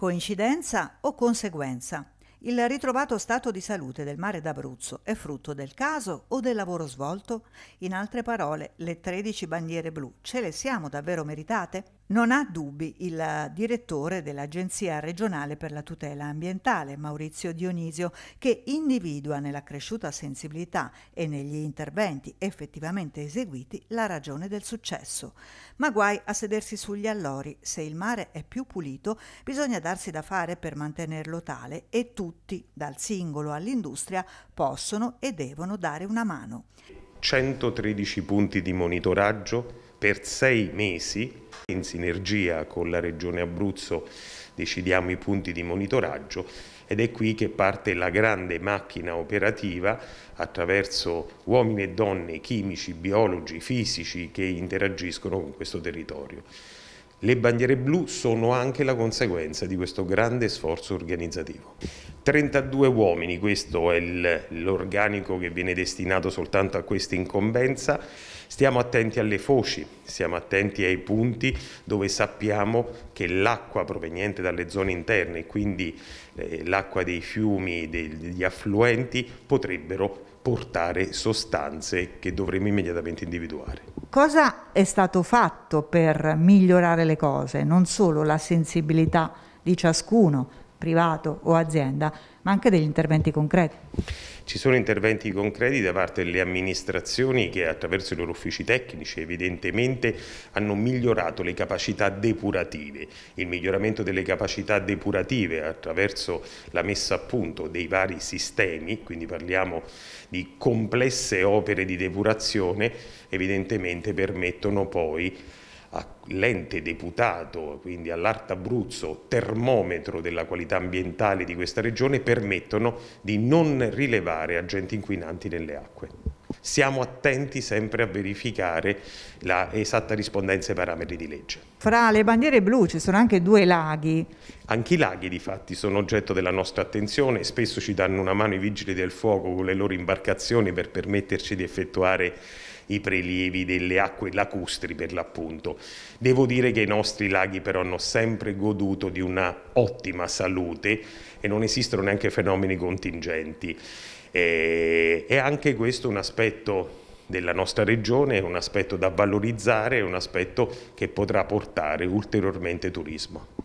Coincidenza o conseguenza? Il ritrovato stato di salute del mare d'Abruzzo è frutto del caso o del lavoro svolto? In altre parole, le 13 bandiere blu ce le siamo davvero meritate? Non ha dubbi il direttore dell'Agenzia regionale per la tutela ambientale, Maurizio Dionisio, che individua nella cresciuta sensibilità e negli interventi effettivamente eseguiti la ragione del successo. Ma guai a sedersi sugli allori, se il mare è più pulito bisogna darsi da fare per mantenerlo tale e tutti, dal singolo all'industria, possono e devono dare una mano. 113 punti di monitoraggio per sei mesi in sinergia con la Regione Abruzzo decidiamo i punti di monitoraggio ed è qui che parte la grande macchina operativa attraverso uomini e donne, chimici, biologi, fisici che interagiscono con questo territorio. Le bandiere blu sono anche la conseguenza di questo grande sforzo organizzativo. 32 uomini, questo è l'organico che viene destinato soltanto a questa incombenza. Stiamo attenti alle foci, siamo attenti ai punti dove sappiamo che l'acqua proveniente dalle zone interne, quindi eh, l'acqua dei fiumi, degli affluenti, potrebbero portare sostanze che dovremmo immediatamente individuare. Cosa è stato fatto per migliorare le cose? Non solo la sensibilità di ciascuno, privato o azienda, ma anche degli interventi concreti. Ci sono interventi concreti da parte delle amministrazioni che attraverso i loro uffici tecnici evidentemente hanno migliorato le capacità depurative. Il miglioramento delle capacità depurative attraverso la messa a punto dei vari sistemi, quindi parliamo di complesse opere di depurazione, evidentemente permettono poi all'ente deputato, quindi all'Art Abruzzo, termometro della qualità ambientale di questa regione, permettono di non rilevare agenti inquinanti nelle acque. Siamo attenti sempre a verificare l'esatta rispondenza ai parametri di legge. Fra le bandiere blu ci sono anche due laghi. Anche i laghi di fatti sono oggetto della nostra attenzione, spesso ci danno una mano i vigili del fuoco con le loro imbarcazioni per permetterci di effettuare i prelievi delle acque lacustri per l'appunto. Devo dire che i nostri laghi però hanno sempre goduto di una ottima salute e non esistono neanche fenomeni contingenti. E, e anche questo è un aspetto della nostra regione, un aspetto da valorizzare, un aspetto che potrà portare ulteriormente turismo.